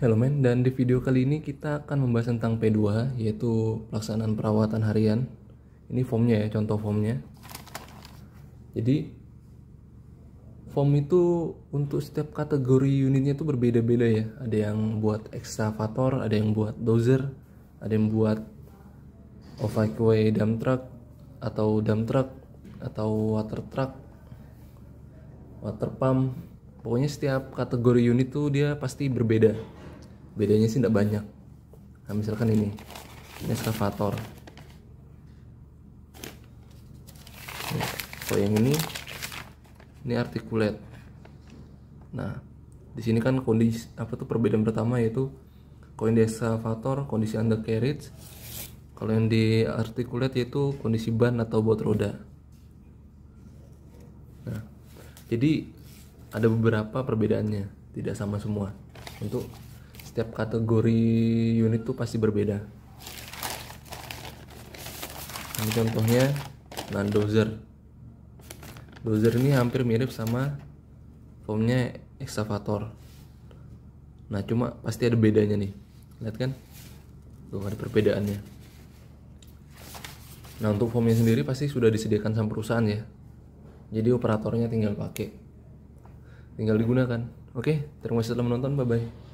Halo men, dan di video kali ini kita akan membahas tentang P2 yaitu pelaksanaan perawatan harian. Ini formnya ya, contoh formnya. Jadi form itu untuk setiap kategori unitnya itu berbeda-beda ya. Ada yang buat ekskavator, ada yang buat dozer, ada yang buat off-highway dump truck atau dump truck atau water truck, water pump. Pokoknya setiap kategori unit tuh dia pasti berbeda bedanya sih tidak banyak nah misalkan ini ini eskavator kalau yang ini ini artikulat. nah di sini kan kondisi apa tuh perbedaan pertama yaitu kalau yang di eskavator kondisi undercarriage kalau yang di artikulat yaitu kondisi ban atau buat roda nah jadi ada beberapa perbedaannya tidak sama semua untuk setiap kategori unit tuh pasti berbeda ini contohnya dan dozer dozer ini hampir mirip sama formnya excavator nah cuma pasti ada bedanya nih lihat kan tuh ada perbedaannya nah untuk formnya sendiri pasti sudah disediakan sama perusahaan ya jadi operatornya tinggal pakai tinggal digunakan oke terima kasih telah menonton bye bye